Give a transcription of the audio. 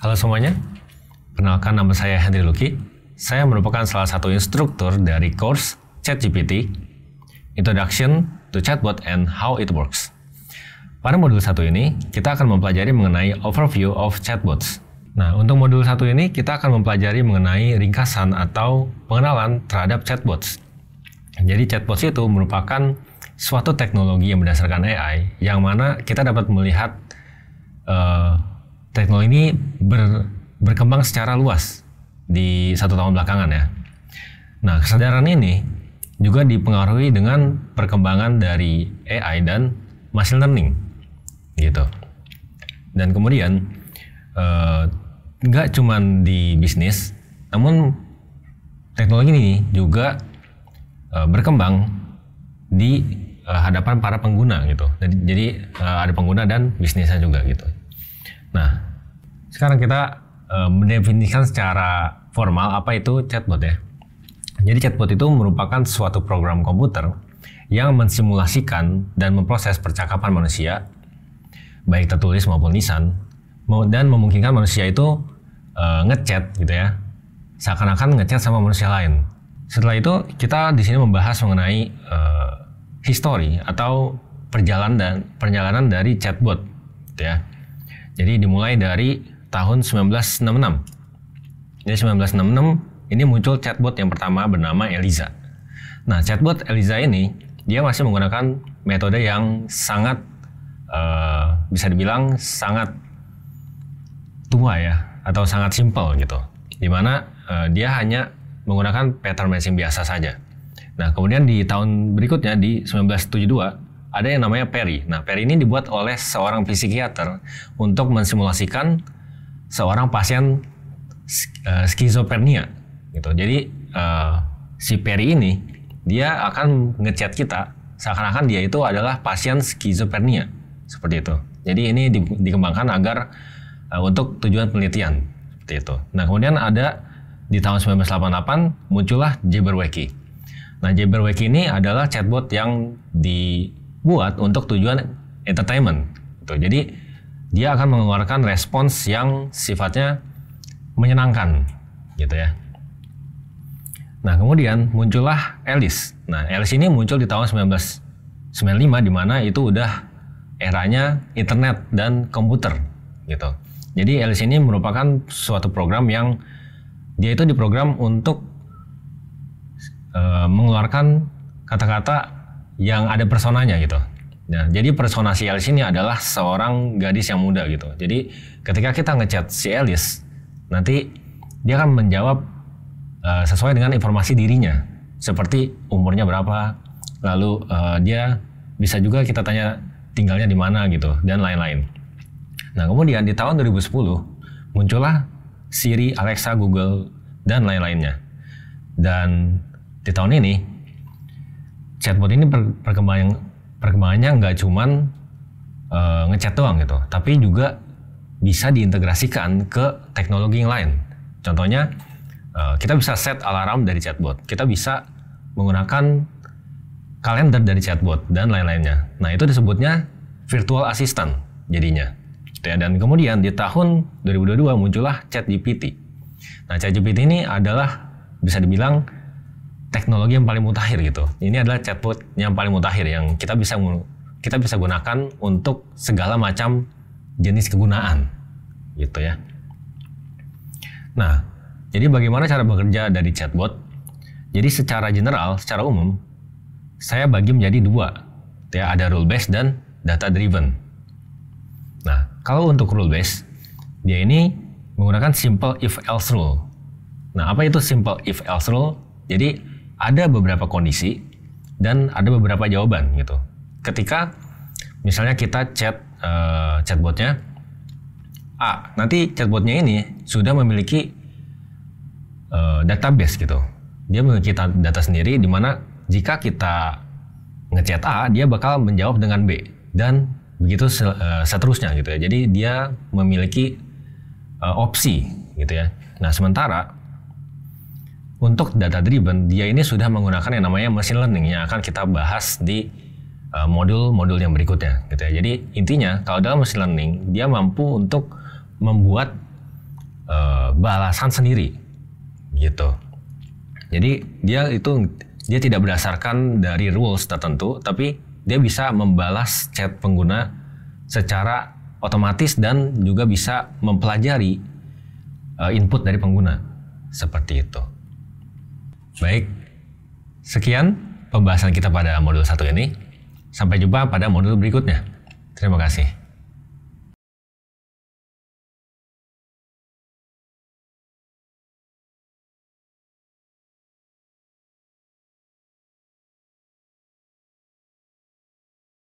Halo semuanya, perkenalkan nama saya Henry Luki. Saya merupakan salah satu instruktur dari course ChatGPT, Introduction to Chatbot and How It Works. Pada modul satu ini, kita akan mempelajari mengenai overview of chatbots. Nah, untuk modul satu ini, kita akan mempelajari mengenai ringkasan atau pengenalan terhadap chatbots. Jadi chatbots itu merupakan suatu teknologi yang berdasarkan AI, yang mana kita dapat melihat uh, teknologi ini ber, berkembang secara luas di satu tahun belakangan ya. Nah, kesadaran ini juga dipengaruhi dengan perkembangan dari AI dan machine learning, gitu. Dan kemudian eh, nggak uh, cuman di bisnis, namun teknologi ini juga uh, berkembang di uh, hadapan para pengguna gitu. Jadi, jadi uh, ada pengguna dan bisnisnya juga gitu. Nah, sekarang kita uh, mendefinisikan secara formal apa itu chatbot ya. Jadi chatbot itu merupakan suatu program komputer yang mensimulasikan dan memproses percakapan manusia, baik tertulis maupun lisan, dan memungkinkan manusia itu e, ngechat gitu ya, seakan-akan ngechat sama manusia lain. Setelah itu kita di sini membahas mengenai e, history atau perjalanan perjalanan dari chatbot, gitu ya. Jadi dimulai dari tahun 1966. Jadi 1966 ini muncul chatbot yang pertama bernama Eliza. Nah, chatbot Eliza ini dia masih menggunakan metode yang sangat uh, bisa dibilang sangat tua ya atau sangat simpel gitu. Dimana uh, eh, dia hanya menggunakan pattern matching biasa saja. Nah, kemudian di tahun berikutnya di 1972 ada yang namanya peri. Nah, peri ini dibuat oleh seorang psikiater untuk mensimulasikan seorang pasien eh, skizofrenia gitu. Jadi uh, si peri ini dia akan ngechat kita seakan-akan dia itu adalah pasien skizofrenia seperti itu. Jadi ini di, dikembangkan agar uh, untuk tujuan penelitian seperti itu. Nah, kemudian ada di tahun 1988 muncullah Jabberwocky. Nah, Jabberwocky ini adalah chatbot yang di buat untuk tujuan entertainment. Gitu. Jadi dia akan mengeluarkan respons yang sifatnya menyenangkan, gitu ya. Nah kemudian muncullah Alice. Nah Alice ini muncul di tahun 1995 di mana itu udah eranya internet dan komputer, gitu. Jadi Alice ini merupakan suatu program yang dia itu diprogram untuk e, mengeluarkan kata-kata yang ada personanya gitu. Nah, jadi persona si Alice ini adalah seorang gadis yang muda gitu. Jadi ketika kita ngechat si Alice, nanti dia akan menjawab uh, sesuai dengan informasi dirinya, seperti umurnya berapa, lalu uh, dia bisa juga kita tanya tinggalnya di mana gitu dan lain-lain. Nah, kemudian di tahun 2010 muncullah Siri, Alexa, Google dan lain-lainnya. Dan di tahun ini chatbot ini perkembangan perkembangannya nggak cuman uh, ngechat doang gitu, tapi juga bisa diintegrasikan ke teknologi yang lain. Contohnya uh, kita bisa set alarm dari chatbot, kita bisa menggunakan kalender dari chatbot dan lain-lainnya. Nah itu disebutnya virtual assistant jadinya. Gitu ya. dan kemudian di tahun 2022 muncullah ChatGPT. Nah ChatGPT ini adalah bisa dibilang teknologi yang paling mutakhir gitu. Ini adalah chatbot yang paling mutakhir yang kita bisa kita bisa gunakan untuk segala macam jenis kegunaan gitu ya. Nah, jadi bagaimana cara bekerja dari chatbot? Jadi secara general, secara umum, saya bagi menjadi dua. Ya, ada rule based dan data driven. Nah, kalau untuk rule based, dia ini menggunakan simple if else rule. Nah, apa itu simple if else rule? Jadi ada beberapa kondisi dan ada beberapa jawaban gitu. Ketika misalnya kita chat uh, chatbotnya A, nanti chatbotnya ini sudah memiliki uh, database gitu. Dia memiliki data sendiri di mana jika kita ngechat A, dia bakal menjawab dengan B dan begitu eh, seterusnya gitu ya. Jadi dia memiliki uh, opsi gitu ya. Nah, sementara untuk data driven, dia ini sudah menggunakan yang namanya machine learning yang akan kita bahas di eh, modul-modul uh, yang berikutnya gitu ya. Jadi intinya kalau dalam machine learning dia mampu untuk membuat uh, balasan sendiri gitu. Jadi dia itu dia tidak berdasarkan dari rules tertentu tapi dia bisa membalas chat pengguna secara otomatis dan juga bisa mempelajari eh, input dari pengguna seperti itu. Baik, sekian pembahasan kita pada modul satu ini. Sampai jumpa pada modul berikutnya. Terima kasih.